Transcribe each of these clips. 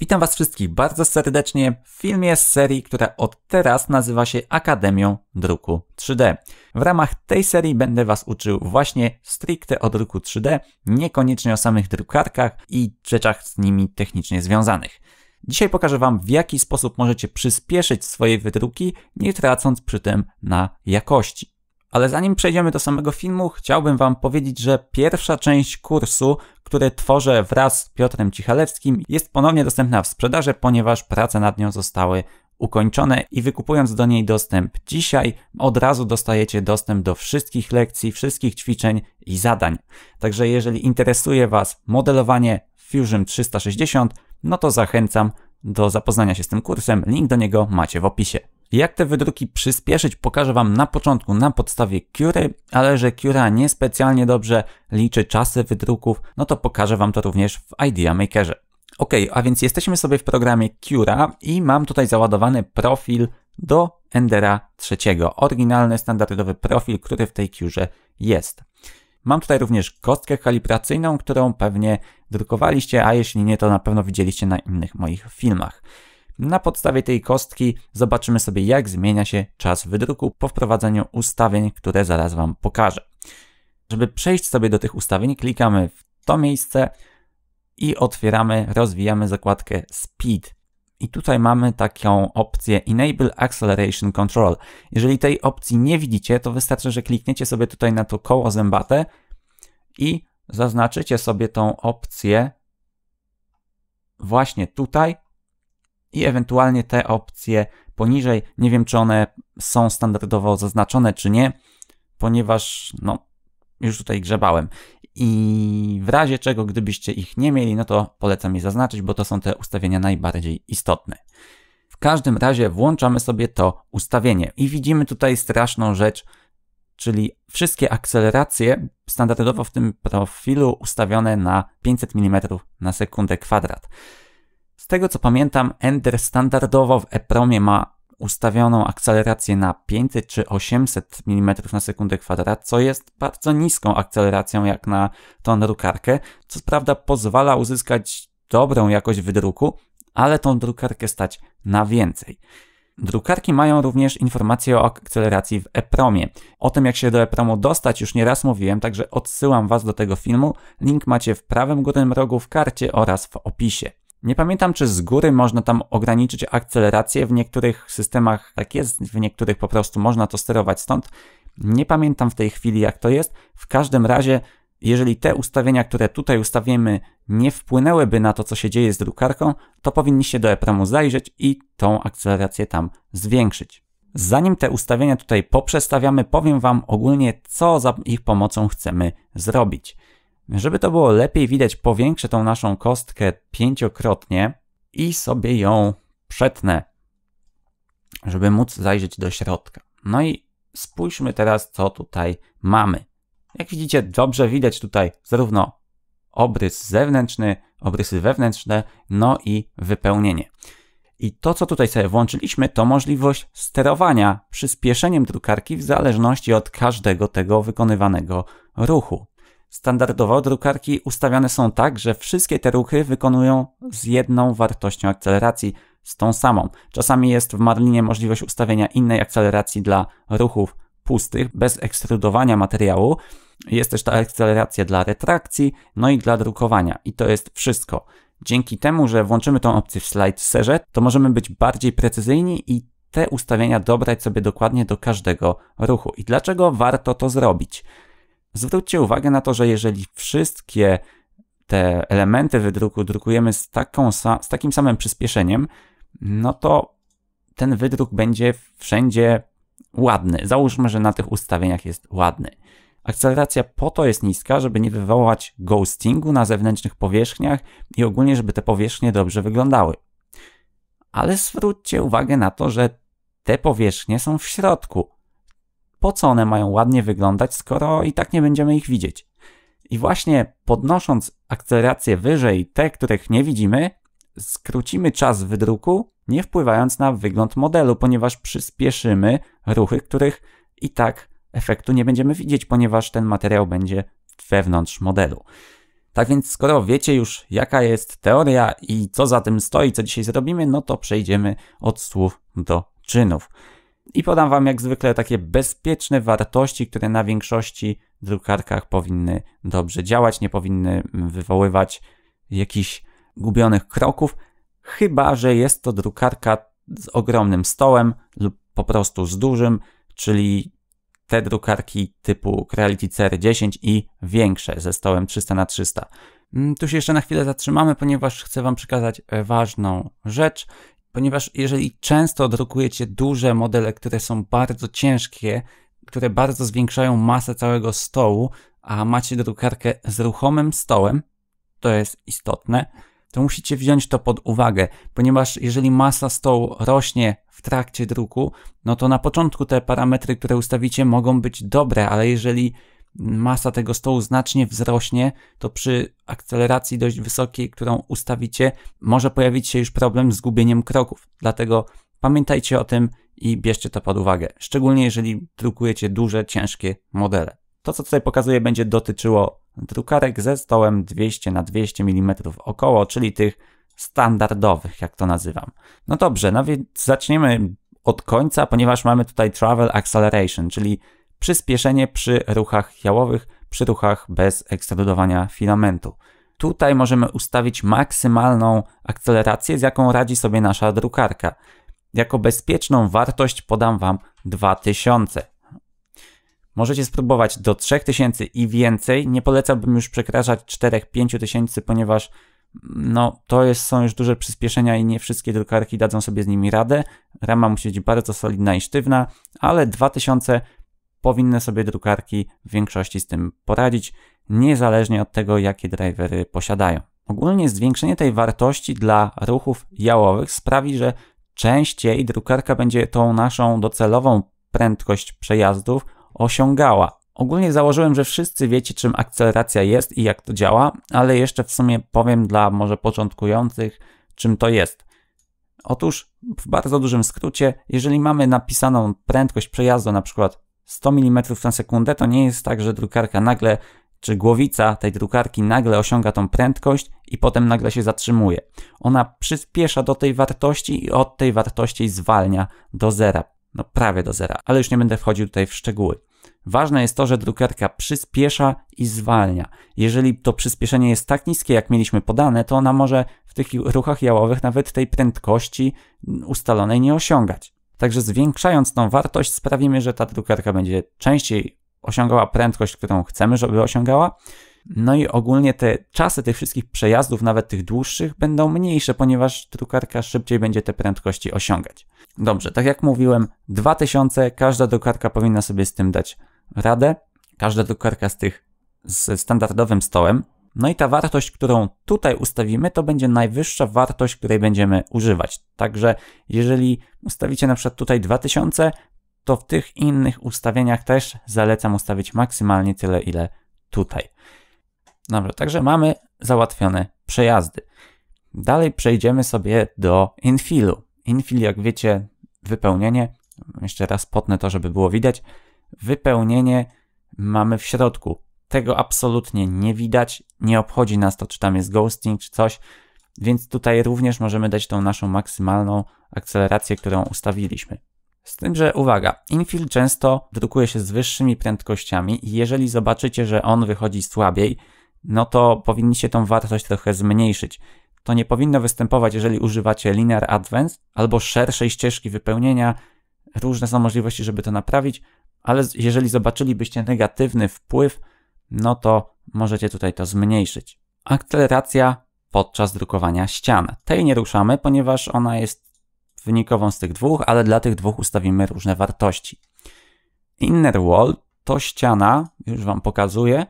Witam Was wszystkich bardzo serdecznie w filmie z serii, która od teraz nazywa się Akademią Druku 3D. W ramach tej serii będę Was uczył właśnie stricte o druku 3D, niekoniecznie o samych drukarkach i rzeczach z nimi technicznie związanych. Dzisiaj pokażę Wam, w jaki sposób możecie przyspieszyć swoje wydruki, nie tracąc przy tym na jakości. Ale zanim przejdziemy do samego filmu, chciałbym Wam powiedzieć, że pierwsza część kursu, które tworzę wraz z Piotrem Cichalewskim, jest ponownie dostępna w sprzedaży, ponieważ prace nad nią zostały ukończone i wykupując do niej dostęp dzisiaj, od razu dostajecie dostęp do wszystkich lekcji, wszystkich ćwiczeń i zadań. Także jeżeli interesuje Was modelowanie Fusion 360, no to zachęcam do zapoznania się z tym kursem. Link do niego macie w opisie. Jak te wydruki przyspieszyć pokażę Wam na początku na podstawie Cury, ale że Cura niespecjalnie dobrze liczy czasy wydruków, no to pokażę Wam to również w Idea Makerze. Ok, a więc jesteśmy sobie w programie Cura i mam tutaj załadowany profil do Endera trzeciego. Oryginalny, standardowy profil, który w tej Curze jest. Mam tutaj również kostkę kalibracyjną, którą pewnie drukowaliście, a jeśli nie, to na pewno widzieliście na innych moich filmach. Na podstawie tej kostki zobaczymy sobie jak zmienia się czas wydruku po wprowadzeniu ustawień, które zaraz Wam pokażę. Żeby przejść sobie do tych ustawień, klikamy w to miejsce i otwieramy, rozwijamy zakładkę Speed. I tutaj mamy taką opcję Enable Acceleration Control. Jeżeli tej opcji nie widzicie, to wystarczy, że klikniecie sobie tutaj na to koło zębate i zaznaczycie sobie tą opcję właśnie tutaj i ewentualnie te opcje poniżej. Nie wiem, czy one są standardowo zaznaczone, czy nie, ponieważ no, już tutaj grzebałem. I w razie czego, gdybyście ich nie mieli, no to polecam je zaznaczyć, bo to są te ustawienia najbardziej istotne. W każdym razie włączamy sobie to ustawienie i widzimy tutaj straszną rzecz, czyli wszystkie akceleracje standardowo w tym profilu ustawione na 500 mm na sekundę kwadrat. Z tego co pamiętam, Ender standardowo w EPROMie ma ustawioną akcelerację na 500 czy 800 mm na sekundę kwadrat, co jest bardzo niską akceleracją jak na tą drukarkę, co prawda pozwala uzyskać dobrą jakość wydruku, ale tą drukarkę stać na więcej. Drukarki mają również informacje o akceleracji w EPROMie. O tym jak się do EPROMu dostać już nieraz mówiłem, także odsyłam Was do tego filmu. Link macie w prawym górnym rogu w karcie oraz w opisie. Nie pamiętam, czy z góry można tam ograniczyć akcelerację. W niektórych systemach tak jest, w niektórych po prostu można to sterować stąd. Nie pamiętam w tej chwili, jak to jest. W każdym razie, jeżeli te ustawienia, które tutaj ustawimy, nie wpłynęłyby na to, co się dzieje z drukarką, to powinniście do EPROMu zajrzeć i tą akcelerację tam zwiększyć. Zanim te ustawienia tutaj poprzestawiamy, powiem Wam ogólnie, co za ich pomocą chcemy zrobić. Żeby to było lepiej widać, powiększę tą naszą kostkę pięciokrotnie i sobie ją przetnę, żeby móc zajrzeć do środka. No i spójrzmy teraz, co tutaj mamy. Jak widzicie, dobrze widać tutaj zarówno obrys zewnętrzny, obrysy wewnętrzne, no i wypełnienie. I to, co tutaj sobie włączyliśmy, to możliwość sterowania przyspieszeniem drukarki w zależności od każdego tego wykonywanego ruchu. Standardowo drukarki ustawiane są tak, że wszystkie te ruchy wykonują z jedną wartością akceleracji, z tą samą. Czasami jest w Marlinie możliwość ustawienia innej akceleracji dla ruchów pustych, bez ekstrudowania materiału. Jest też ta akceleracja dla retrakcji, no i dla drukowania. I to jest wszystko. Dzięki temu, że włączymy tą opcję w slideserze, to możemy być bardziej precyzyjni i te ustawienia dobrać sobie dokładnie do każdego ruchu. I dlaczego warto to zrobić? Zwróćcie uwagę na to, że jeżeli wszystkie te elementy wydruku drukujemy z, taką, z takim samym przyspieszeniem, no to ten wydruk będzie wszędzie ładny. Załóżmy, że na tych ustawieniach jest ładny. Akceleracja po to jest niska, żeby nie wywołać ghostingu na zewnętrznych powierzchniach i ogólnie, żeby te powierzchnie dobrze wyglądały. Ale zwróćcie uwagę na to, że te powierzchnie są w środku po co one mają ładnie wyglądać, skoro i tak nie będziemy ich widzieć. I właśnie podnosząc akcelerację wyżej te, których nie widzimy, skrócimy czas wydruku, nie wpływając na wygląd modelu, ponieważ przyspieszymy ruchy, których i tak efektu nie będziemy widzieć, ponieważ ten materiał będzie wewnątrz modelu. Tak więc, skoro wiecie już, jaka jest teoria i co za tym stoi, co dzisiaj zrobimy, no to przejdziemy od słów do czynów i podam Wam jak zwykle takie bezpieczne wartości, które na większości drukarkach powinny dobrze działać, nie powinny wywoływać jakichś gubionych kroków, chyba że jest to drukarka z ogromnym stołem lub po prostu z dużym, czyli te drukarki typu Creality CR10 i większe ze stołem 300x300. Mm, tu się jeszcze na chwilę zatrzymamy, ponieważ chcę Wam przekazać ważną rzecz ponieważ jeżeli często drukujecie duże modele, które są bardzo ciężkie, które bardzo zwiększają masę całego stołu, a macie drukarkę z ruchomym stołem, to jest istotne, to musicie wziąć to pod uwagę, ponieważ jeżeli masa stołu rośnie w trakcie druku, no to na początku te parametry, które ustawicie, mogą być dobre, ale jeżeli masa tego stołu znacznie wzrośnie, to przy akceleracji dość wysokiej, którą ustawicie, może pojawić się już problem z gubieniem kroków. Dlatego pamiętajcie o tym i bierzcie to pod uwagę, szczególnie jeżeli drukujecie duże, ciężkie modele. To, co tutaj pokazuję, będzie dotyczyło drukarek ze stołem 200 na 200 mm około, czyli tych standardowych, jak to nazywam. No dobrze, no więc zaczniemy od końca, ponieważ mamy tutaj Travel Acceleration, czyli przyspieszenie przy ruchach jałowych, przy ruchach bez ekstrudowania filamentu. Tutaj możemy ustawić maksymalną akcelerację, z jaką radzi sobie nasza drukarka. Jako bezpieczną wartość podam Wam 2000. Możecie spróbować do 3000 i więcej. Nie polecałbym już przekraczać 4 5000 tysięcy, ponieważ no, to jest, są już duże przyspieszenia i nie wszystkie drukarki dadzą sobie z nimi radę. Rama musi być bardzo solidna i sztywna, ale 2000 powinny sobie drukarki w większości z tym poradzić, niezależnie od tego, jakie drivery posiadają. Ogólnie zwiększenie tej wartości dla ruchów jałowych sprawi, że częściej drukarka będzie tą naszą docelową prędkość przejazdów osiągała. Ogólnie założyłem, że wszyscy wiecie, czym akceleracja jest i jak to działa, ale jeszcze w sumie powiem dla może początkujących, czym to jest. Otóż w bardzo dużym skrócie, jeżeli mamy napisaną prędkość przejazdu na przykład 100 mm na sekundę, to nie jest tak, że drukarka nagle, czy głowica tej drukarki nagle osiąga tą prędkość i potem nagle się zatrzymuje. Ona przyspiesza do tej wartości i od tej wartości zwalnia do zera. No prawie do zera, ale już nie będę wchodził tutaj w szczegóły. Ważne jest to, że drukarka przyspiesza i zwalnia. Jeżeli to przyspieszenie jest tak niskie, jak mieliśmy podane, to ona może w tych ruchach jałowych nawet tej prędkości ustalonej nie osiągać. Także zwiększając tą wartość sprawimy, że ta drukarka będzie częściej osiągała prędkość, którą chcemy, żeby osiągała. No i ogólnie te czasy tych wszystkich przejazdów, nawet tych dłuższych, będą mniejsze, ponieważ drukarka szybciej będzie te prędkości osiągać. Dobrze, tak jak mówiłem, 2000, każda drukarka powinna sobie z tym dać radę. Każda drukarka z tych z standardowym stołem, no i ta wartość, którą tutaj ustawimy, to będzie najwyższa wartość, której będziemy używać. Także jeżeli ustawicie na przykład tutaj 2000, to w tych innych ustawieniach też zalecam ustawić maksymalnie tyle, ile tutaj. Dobrze. także mamy załatwione przejazdy. Dalej przejdziemy sobie do infilu. Infil, jak wiecie, wypełnienie, jeszcze raz potnę to, żeby było widać, wypełnienie mamy w środku. Tego absolutnie nie widać, nie obchodzi nas to, czy tam jest ghosting, czy coś, więc tutaj również możemy dać tą naszą maksymalną akcelerację, którą ustawiliśmy. Z tym, że uwaga, infield często drukuje się z wyższymi prędkościami i jeżeli zobaczycie, że on wychodzi słabiej, no to powinniście tą wartość trochę zmniejszyć. To nie powinno występować, jeżeli używacie linear advance albo szerszej ścieżki wypełnienia. Różne są możliwości, żeby to naprawić, ale jeżeli zobaczylibyście negatywny wpływ, no to możecie tutaj to zmniejszyć. Akceleracja podczas drukowania ścian. Tej nie ruszamy, ponieważ ona jest wynikową z tych dwóch, ale dla tych dwóch ustawimy różne wartości. Inner wall to ściana, już Wam pokazuję,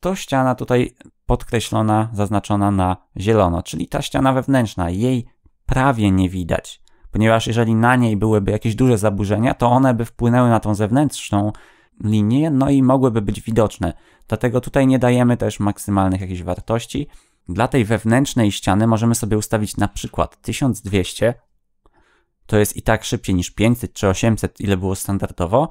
to ściana tutaj podkreślona, zaznaczona na zielono, czyli ta ściana wewnętrzna, jej prawie nie widać, ponieważ jeżeli na niej byłyby jakieś duże zaburzenia, to one by wpłynęły na tą zewnętrzną, linie, no i mogłyby być widoczne. Dlatego tutaj nie dajemy też maksymalnych jakichś wartości. Dla tej wewnętrznej ściany możemy sobie ustawić na przykład 1200, to jest i tak szybciej niż 500 czy 800, ile było standardowo.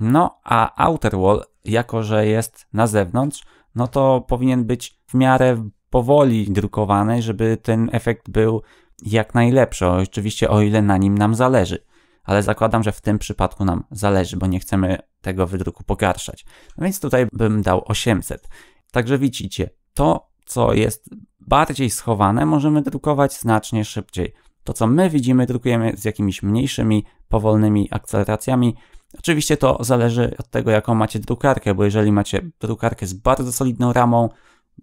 No a outer wall, jako że jest na zewnątrz, no to powinien być w miarę powoli drukowany, żeby ten efekt był jak najlepszy. Oczywiście o ile na nim nam zależy ale zakładam, że w tym przypadku nam zależy, bo nie chcemy tego wydruku pogarszać. No więc tutaj bym dał 800. Także widzicie, to co jest bardziej schowane, możemy drukować znacznie szybciej. To, co my widzimy, drukujemy z jakimiś mniejszymi, powolnymi akceleracjami. Oczywiście to zależy od tego, jaką macie drukarkę, bo jeżeli macie drukarkę z bardzo solidną ramą,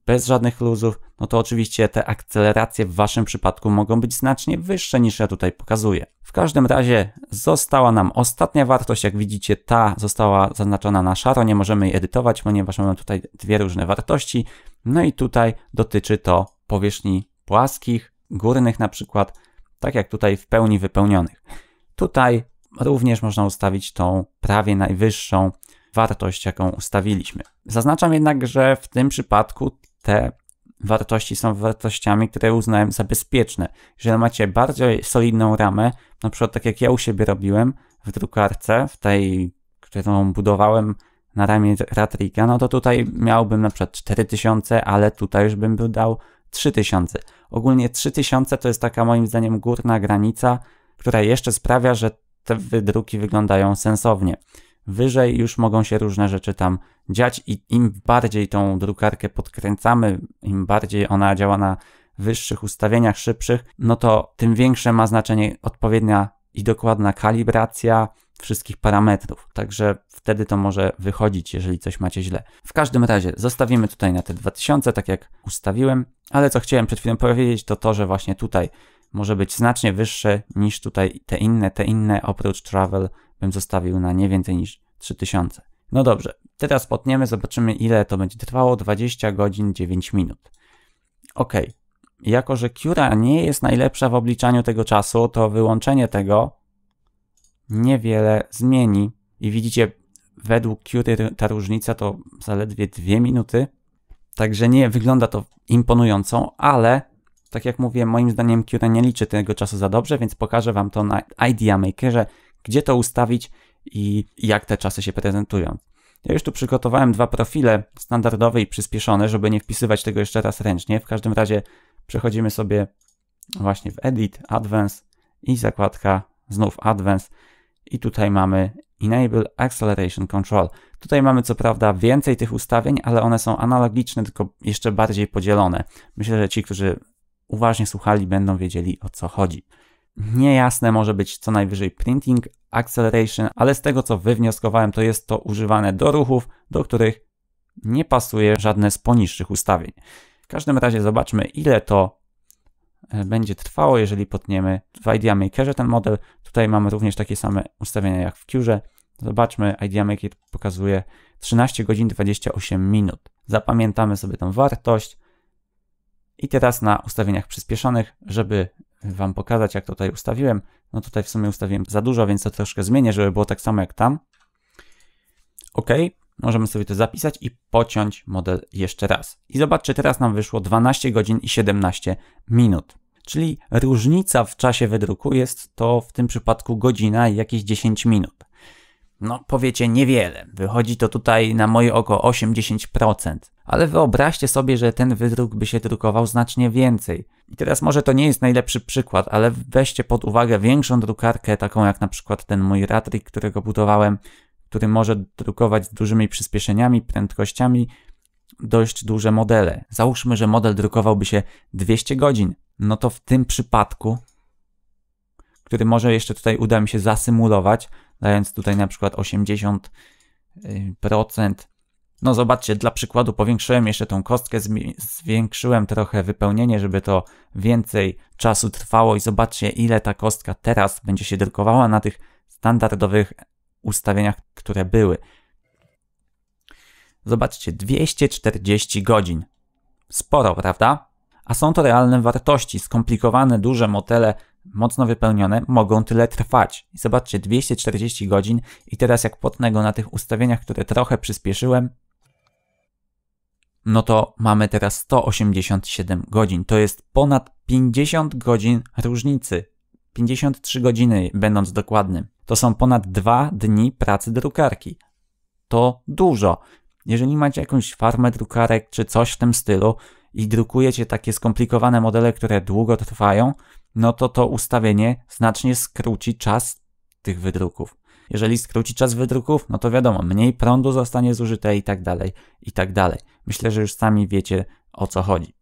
bez żadnych luzów, no to oczywiście te akceleracje w Waszym przypadku mogą być znacznie wyższe niż ja tutaj pokazuję. W każdym razie została nam ostatnia wartość, jak widzicie ta została zaznaczona na szaro, nie możemy jej edytować, ponieważ mamy tutaj dwie różne wartości. No i tutaj dotyczy to powierzchni płaskich, górnych na przykład, tak jak tutaj w pełni wypełnionych. Tutaj również można ustawić tą prawie najwyższą wartość, jaką ustawiliśmy. Zaznaczam jednak, że w tym przypadku te wartości są wartościami, które uznałem za bezpieczne. Jeżeli macie bardziej solidną ramę, na przykład tak jak ja u siebie robiłem w drukarce, w tej, którą budowałem na ramię Ratrika, no to tutaj miałbym na przykład 4000, ale tutaj już bym był dał 3000. Ogólnie 3000 to jest taka moim zdaniem górna granica, która jeszcze sprawia, że te wydruki wyglądają sensownie wyżej już mogą się różne rzeczy tam dziać i im bardziej tą drukarkę podkręcamy, im bardziej ona działa na wyższych ustawieniach, szybszych, no to tym większe ma znaczenie odpowiednia i dokładna kalibracja wszystkich parametrów. Także wtedy to może wychodzić, jeżeli coś macie źle. W każdym razie zostawimy tutaj na te 2000, tak jak ustawiłem, ale co chciałem przed chwilą powiedzieć, to to, że właśnie tutaj może być znacznie wyższe niż tutaj te inne, te inne oprócz Travel bym zostawił na nie więcej niż 3000. No dobrze, teraz potniemy, zobaczymy ile to będzie trwało, 20 godzin 9 minut. Ok, jako że Cura nie jest najlepsza w obliczaniu tego czasu, to wyłączenie tego niewiele zmieni. I widzicie, według Cury ta różnica to zaledwie 2 minuty. Także nie wygląda to imponująco, ale tak jak mówiłem, moim zdaniem Cura nie liczy tego czasu za dobrze, więc pokażę Wam to na Idea Makerze, gdzie to ustawić i jak te czasy się prezentują. Ja już tu przygotowałem dwa profile, standardowe i przyspieszone, żeby nie wpisywać tego jeszcze raz ręcznie. W każdym razie przechodzimy sobie właśnie w Edit, Advanced i zakładka znów Advanced i tutaj mamy Enable Acceleration Control. Tutaj mamy co prawda więcej tych ustawień, ale one są analogiczne, tylko jeszcze bardziej podzielone. Myślę, że ci, którzy uważnie słuchali, będą wiedzieli o co chodzi. Niejasne może być co najwyżej printing, acceleration, ale z tego co wywnioskowałem, to jest to używane do ruchów, do których nie pasuje żadne z poniższych ustawień. W każdym razie zobaczmy, ile to e, będzie trwało, jeżeli potniemy w Idea Makerze ten model. Tutaj mamy również takie same ustawienia jak w Curze. Zobaczmy, Idea Maker pokazuje 13 godzin 28 minut. Zapamiętamy sobie tą wartość. I teraz na ustawieniach przyspieszonych, żeby Wam pokazać, jak tutaj ustawiłem. No tutaj w sumie ustawiłem za dużo, więc to troszkę zmienię, żeby było tak samo jak tam. OK, możemy sobie to zapisać i pociąć model jeszcze raz. I zobaczcie, teraz nam wyszło 12 godzin i 17 minut. Czyli różnica w czasie wydruku jest to w tym przypadku godzina i jakieś 10 minut no powiecie niewiele. Wychodzi to tutaj na moje oko 8-10%. Ale wyobraźcie sobie, że ten wydruk by się drukował znacznie więcej. I teraz może to nie jest najlepszy przykład, ale weźcie pod uwagę większą drukarkę, taką jak na przykład ten mój Ratrik, którego budowałem, który może drukować z dużymi przyspieszeniami, prędkościami dość duże modele. Załóżmy, że model drukowałby się 200 godzin. No to w tym przypadku, który może jeszcze tutaj uda mi się zasymulować, dając tutaj na przykład 80%. No zobaczcie, dla przykładu powiększyłem jeszcze tą kostkę, zwiększyłem trochę wypełnienie, żeby to więcej czasu trwało i zobaczcie ile ta kostka teraz będzie się drukowała na tych standardowych ustawieniach, które były. Zobaczcie, 240 godzin. Sporo, prawda? A są to realne wartości, skomplikowane, duże motele, mocno wypełnione, mogą tyle trwać. zobaczcie, 240 godzin i teraz jak potnę go na tych ustawieniach, które trochę przyspieszyłem, no to mamy teraz 187 godzin. To jest ponad 50 godzin różnicy. 53 godziny, będąc dokładnym. To są ponad 2 dni pracy drukarki. To dużo. Jeżeli macie jakąś farmę drukarek czy coś w tym stylu i drukujecie takie skomplikowane modele, które długo trwają, no to to ustawienie znacznie skróci czas tych wydruków. Jeżeli skróci czas wydruków, no to wiadomo, mniej prądu zostanie zużyte i tak dalej, i tak dalej. Myślę, że już sami wiecie o co chodzi.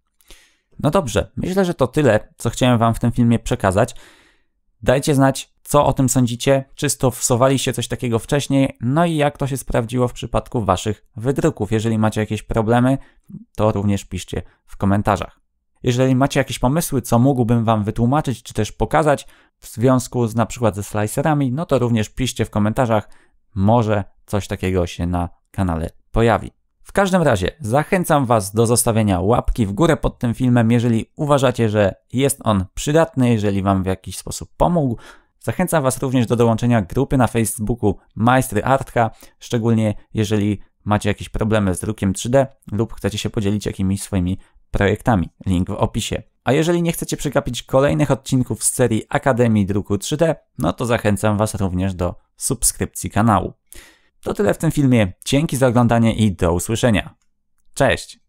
No dobrze, myślę, że to tyle, co chciałem Wam w tym filmie przekazać. Dajcie znać, co o tym sądzicie, czy stosowaliście coś takiego wcześniej, no i jak to się sprawdziło w przypadku Waszych wydruków. Jeżeli macie jakieś problemy, to również piszcie w komentarzach. Jeżeli macie jakieś pomysły, co mógłbym Wam wytłumaczyć czy też pokazać w związku z na przykład ze slicerami, no to również piszcie w komentarzach, może coś takiego się na kanale pojawi. W każdym razie zachęcam Was do zostawienia łapki w górę pod tym filmem, jeżeli uważacie, że jest on przydatny, jeżeli Wam w jakiś sposób pomógł. Zachęcam Was również do dołączenia grupy na Facebooku Majstry Artka, szczególnie jeżeli macie jakieś problemy z drukiem 3D lub chcecie się podzielić jakimiś swoimi projektami. Link w opisie. A jeżeli nie chcecie przegapić kolejnych odcinków z serii Akademii Druku 3D, no to zachęcam Was również do subskrypcji kanału. To tyle w tym filmie. Dzięki za oglądanie i do usłyszenia. Cześć!